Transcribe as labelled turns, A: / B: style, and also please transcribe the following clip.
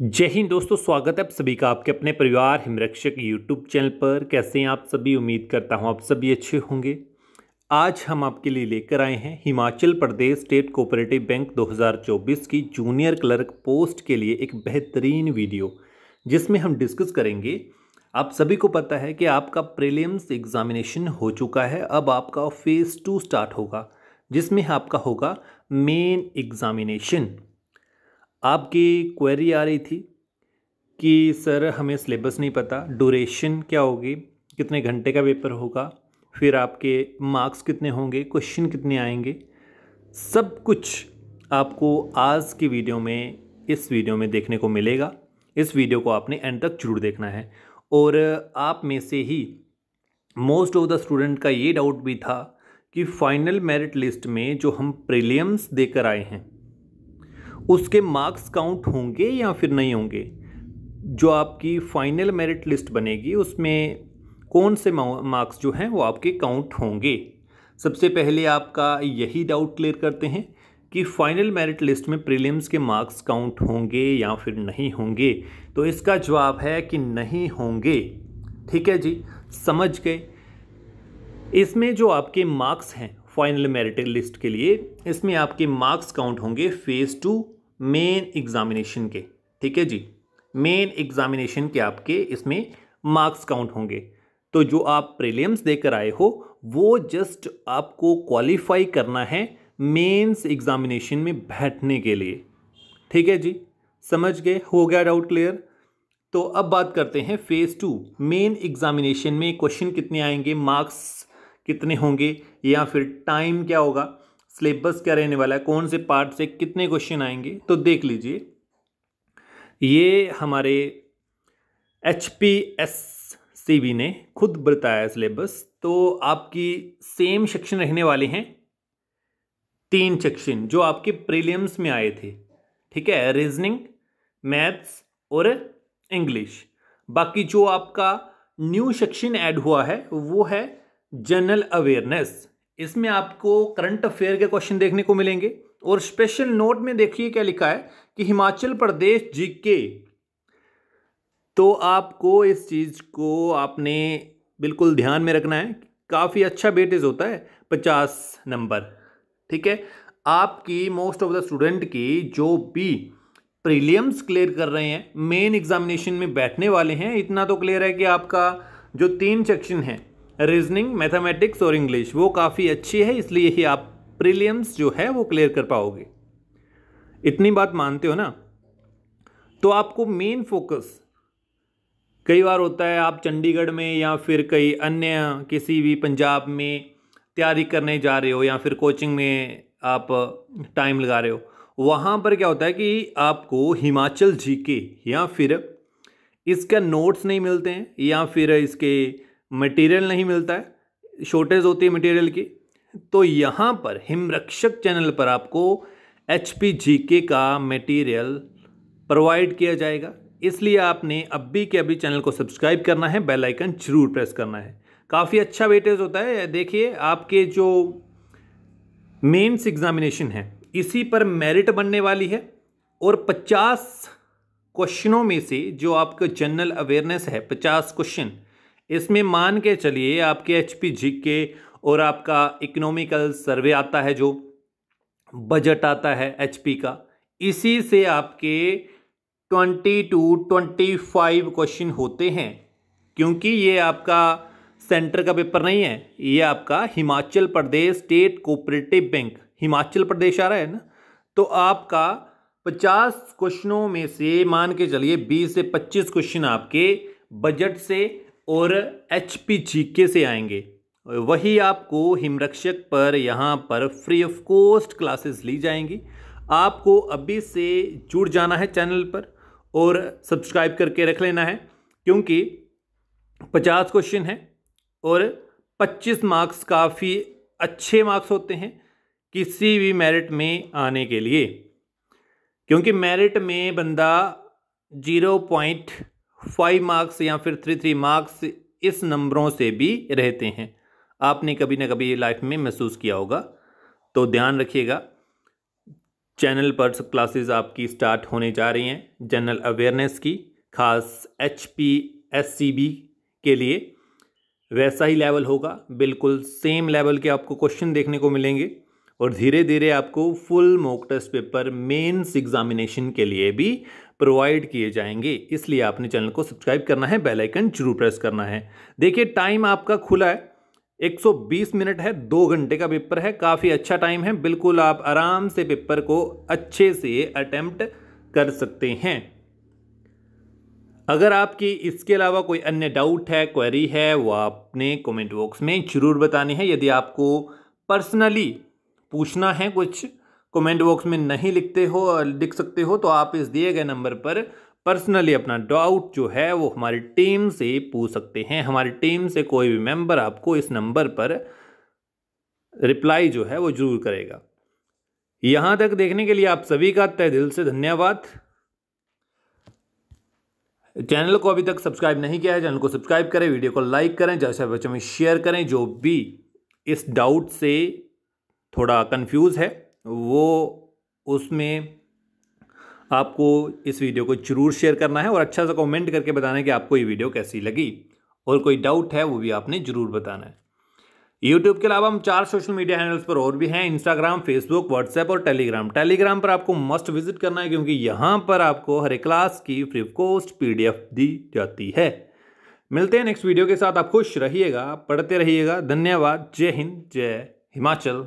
A: जय हिंद दोस्तों स्वागत है आप सभी का आपके अपने परिवार हिमरक्षक यूट्यूब चैनल पर कैसे हैं आप सभी उम्मीद करता हूं आप सभी अच्छे होंगे आज हम आपके लिए लेकर आए हैं Himachal Pradesh state cooperative bank 2024 की जूनियर क्लर्क पोस्ट के लिए एक बेहतरीन वीडियो जिसमें हम डिस्कस करेंगे आप सभी को पता है कि आपका प्रिलियम्स एग्जामिनेशन हो चुका है अब आपका फेज़ टू स्टार्ट होगा जिसमें आपका होगा मेन एग्ज़ामिनेशन आपकी क्वेरी आ रही थी कि सर हमें सिलेबस नहीं पता ड्यूरेशन क्या होगी कितने घंटे का पेपर होगा फिर आपके मार्क्स कितने होंगे क्वेश्चन कितने आएंगे सब कुछ आपको आज की वीडियो में इस वीडियो में देखने को मिलेगा इस वीडियो को आपने एंड तक जरूर देखना है और आप में से ही मोस्ट ऑफ द स्टूडेंट का ये डाउट भी था कि फाइनल मेरिट लिस्ट में जो हम प्रीलियम्स देकर आए हैं उसके मार्क्स काउंट होंगे या फिर नहीं होंगे जो आपकी फाइनल मेरिट लिस्ट बनेगी उसमें कौन से मार्क्स जो हैं वो आपके काउंट होंगे सबसे पहले आपका यही डाउट क्लियर करते हैं कि फाइनल मेरिट लिस्ट में प्रीलिम्स के मार्क्स काउंट होंगे या फिर नहीं होंगे तो इसका जवाब है कि नहीं होंगे ठीक है जी समझ गए इसमें जो आपके मार्क्स हैं फाइनल मेरिट लिस्ट के लिए इसमें आपके मार्क्स काउंट होंगे फेज़ टू मेन एग्ज़ामिनेशन के ठीक है जी मेन एग्ज़ामिनेशन के आपके इसमें मार्क्स काउंट होंगे तो जो आप प्रीलिम्स देकर आए हो वो जस्ट आपको क्वालिफाई करना है मेंस एग्ज़ामिनेशन में बैठने के लिए ठीक है जी समझ गए हो गया डाउट क्लियर तो अब बात करते हैं फेज़ टू मेन एग्ज़ामिनेशन में क्वेश्चन कितने आएंगे मार्क्स कितने होंगे या फिर टाइम क्या होगा सिलेबस क्या रहने वाला है कौन से पार्ट से कितने क्वेश्चन आएंगे तो देख लीजिए ये हमारे H P S C B ने खुद बताया सिलेबस तो आपकी सेम सेक्शन रहने वाले हैं तीन सेक्शन जो आपके प्रीलियम्स में आए थे ठीक है रीजनिंग मैथ्स और इंग्लिश बाकी जो आपका न्यू सेक्शन ऐड हुआ है वो है जनरल अवेयरनेस इसमें आपको करंट अफेयर के क्वेश्चन देखने को मिलेंगे और स्पेशल नोट में देखिए क्या लिखा है कि हिमाचल प्रदेश जी के तो आपको इस चीज़ को आपने बिल्कुल ध्यान में रखना है काफ़ी अच्छा बेटेज होता है पचास नंबर ठीक है आपकी मोस्ट ऑफ द स्टूडेंट की जो भी प्रीलियम्स क्लियर कर रहे हैं मेन एग्जामिनेशन में बैठने वाले हैं इतना तो क्लियर है कि आपका जो तीन सेक्शन है रीजनिंग मैथमेटिक्स और इंग्लिश वो काफ़ी अच्छी है इसलिए ही आप प्रीलियम्स जो है वो क्लियर कर पाओगे इतनी बात मानते हो ना तो आपको मेन फोकस कई बार होता है आप चंडीगढ़ में या फिर कई अन्य किसी भी पंजाब में तैयारी करने जा रहे हो या फिर कोचिंग में आप टाइम लगा रहे हो वहाँ पर क्या होता है कि आपको हिमाचल जीके या फिर इसका नोट्स नहीं मिलते हैं या फिर इसके मटेरियल नहीं मिलता है शॉर्टेज होती है मटेरियल की तो यहाँ पर हिमरक्षक चैनल पर आपको एच पी जी के का मटेरियल प्रोवाइड किया जाएगा इसलिए आपने अभी के अभी चैनल को सब्सक्राइब करना है बेल आइकन जरूर प्रेस करना है काफ़ी अच्छा वेटेज होता है देखिए आपके जो मेंस एग्ज़ामिनेशन है इसी पर मेरिट बनने वाली है और 50 क्वेश्चनों में से जो आपका जनरल अवेयरनेस है 50 क्वेश्चन इसमें मान के चलिए आपके एच पी के और आपका इकोनॉमिकल सर्वे आता है जो बजट आता है एच पी का इसी से आपके twenty two twenty five question होते हैं क्योंकि ये आपका सेंटर का पेपर नहीं है ये आपका Himachal Pradesh state cooperative bank Himachal Pradesh आ रहा है ना तो आपका पचास क्वेश्चनों में से मान के चलिए बीस से पच्चीस क्वेश्चन आपके बजट से और एच पी जी के से आएंगे वही आपको हिमरक्षक पर यहाँ पर फ्री ऑफ कॉस्ट क्लासेस ली जाएंगी आपको अभी से जुड़ जाना है चैनल पर और सब्सक्राइब करके रख लेना है क्योंकि पचास क्वेश्चन हैं और पच्चीस मार्क्स काफ़ी अच्छे मार्क्स होते हैं किसी भी मेरिट में आने के लिए क्योंकि मेरिट में बंदा जीरो पॉइंट फाइव मार्क्स या फिर थ्री थ्री मार्क्स इस नंबरों से भी रहते हैं आपने कभी ना कभी लाइफ में महसूस किया होगा तो ध्यान रखिएगा चैनल पर क्लासेस आपकी स्टार्ट होने जा रही हैं जनरल अवेयरनेस की खास H P S C B के लिए वैसा ही लेवल होगा बिल्कुल सेम लेवल के आपको क्वेश्चन देखने को मिलेंगे और धीरे धीरे आपको full mock test paper mains examination के लिए भी प्रोवाइड किए जाएंगे इसलिए आपने चैनल को सब्सक्राइब करना है बेल आइकन जरूर प्रेस करना है देखिए टाइम आपका खुला है 120 मिनट है दो घंटे का पेपर है काफ़ी अच्छा टाइम है बिल्कुल आप आराम से पेपर को अच्छे से अटैम्प्ट कर सकते हैं अगर आपकी इसके अलावा कोई अन्य डाउट है क्वेरी है वो आपने कमेंट बॉक्स में ज़रूर बतानी है यदि आपको पर्सनली पूछना है कुछ कमेंट बॉक्स में नहीं लिखते हो लिख सकते हो तो आप इस दिए गए नंबर पर पर्सनली अपना डाउट जो है वो हमारी टीम से पूछ सकते हैं हमारी टीम से कोई भी मेंबर आपको इस नंबर पर रिप्लाई जो है वो जरूर करेगा यहाँ तक देखने के लिए आप सभी का तय दिल से धन्यवाद चैनल को अभी तक सब्सक्राइब नहीं किया है चैनल को सब्सक्राइब करें वीडियो को लाइक करें जैसे बच्चों में शेयर करें जो भी इस डाउट से थोड़ा कंफ्यूज है वो उसमें आपको इस वीडियो को ज़रूर शेयर करना है और अच्छा सा कमेंट करके बताना है कि आपको ये वीडियो कैसी लगी और कोई डाउट है वो भी आपने ज़रूर बताना है यूट्यूब के अलावा हम चार सोशल मीडिया हैंडल्स पर और भी हैं इंस्टाग्राम फेसबुक व्हाट्सएप और टेलीग्राम टेलीग्राम पर आपको मस्ट विजिट करना है क्योंकि यहाँ पर आपको हर एक क्लास की फ्री कोस्ट पी दी जाती है मिलते हैं नेक्स्ट वीडियो के साथ आप खुश रहिएगा पढ़ते रहिएगा धन्यवाद जय हिंद जय हिमाचल